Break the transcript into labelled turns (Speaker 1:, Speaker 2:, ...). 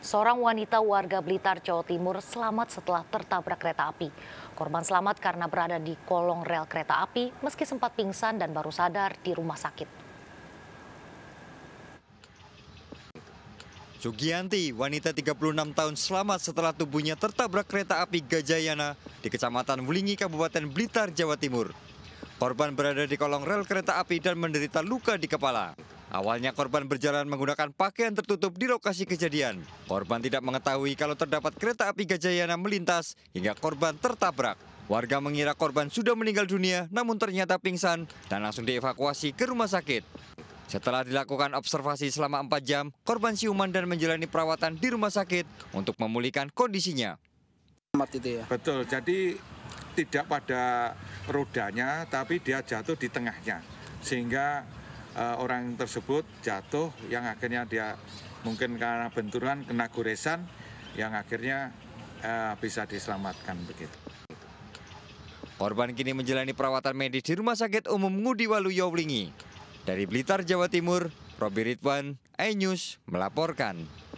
Speaker 1: seorang wanita warga Blitar, Jawa Timur selamat setelah tertabrak kereta api. Korban selamat karena berada di kolong rel kereta api meski sempat pingsan dan baru sadar di rumah sakit.
Speaker 2: Sugianti, wanita 36 tahun selamat setelah tubuhnya tertabrak kereta api Gajayana di Kecamatan Wulingi, Kabupaten Blitar, Jawa Timur. Korban berada di kolong rel kereta api dan menderita luka di kepala. Awalnya korban berjalan menggunakan pakaian tertutup di lokasi kejadian. Korban tidak mengetahui kalau terdapat kereta api Gajayana melintas hingga korban tertabrak. Warga mengira korban sudah meninggal dunia namun ternyata pingsan dan langsung dievakuasi ke rumah sakit. Setelah dilakukan observasi selama 4 jam, korban siuman dan menjalani perawatan di rumah sakit untuk memulihkan kondisinya. Ya. Betul, jadi
Speaker 3: tidak pada rodanya tapi dia jatuh di tengahnya sehingga uh, orang tersebut jatuh yang akhirnya dia mungkin karena benturan kena goresan yang akhirnya uh, bisa diselamatkan begitu.
Speaker 2: Korban kini menjalani perawatan medis di Rumah Sakit Umum Ngudi Waluyo Wlingi. Dari Blitar, Jawa Timur, Robi Ridwan, iNews melaporkan.